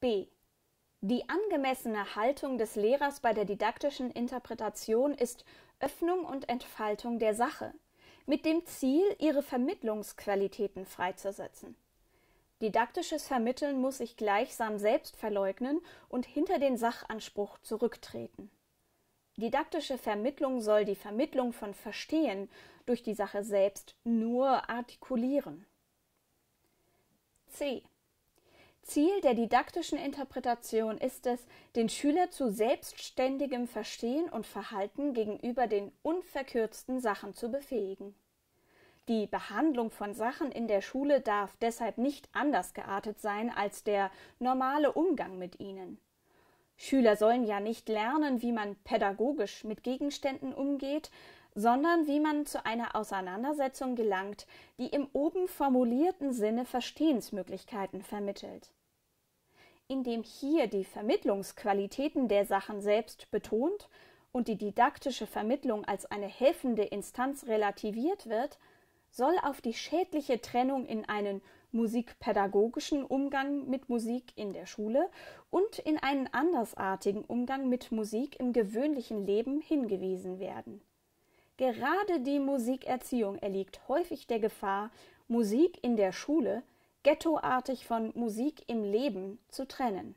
B. Die angemessene Haltung des Lehrers bei der didaktischen Interpretation ist Öffnung und Entfaltung der Sache, mit dem Ziel, ihre Vermittlungsqualitäten freizusetzen. Didaktisches Vermitteln muss sich gleichsam selbst verleugnen und hinter den Sachanspruch zurücktreten. Didaktische Vermittlung soll die Vermittlung von Verstehen durch die Sache selbst nur artikulieren. C. Ziel der didaktischen Interpretation ist es, den Schüler zu selbstständigem Verstehen und Verhalten gegenüber den unverkürzten Sachen zu befähigen. Die Behandlung von Sachen in der Schule darf deshalb nicht anders geartet sein als der normale Umgang mit ihnen. Schüler sollen ja nicht lernen, wie man pädagogisch mit Gegenständen umgeht, sondern wie man zu einer Auseinandersetzung gelangt, die im oben formulierten Sinne Verstehensmöglichkeiten vermittelt. Indem hier die Vermittlungsqualitäten der Sachen selbst betont und die didaktische Vermittlung als eine helfende Instanz relativiert wird, soll auf die schädliche Trennung in einen musikpädagogischen Umgang mit Musik in der Schule und in einen andersartigen Umgang mit Musik im gewöhnlichen Leben hingewiesen werden. Gerade die Musikerziehung erliegt häufig der Gefahr, Musik in der Schule ghettoartig von Musik im Leben zu trennen.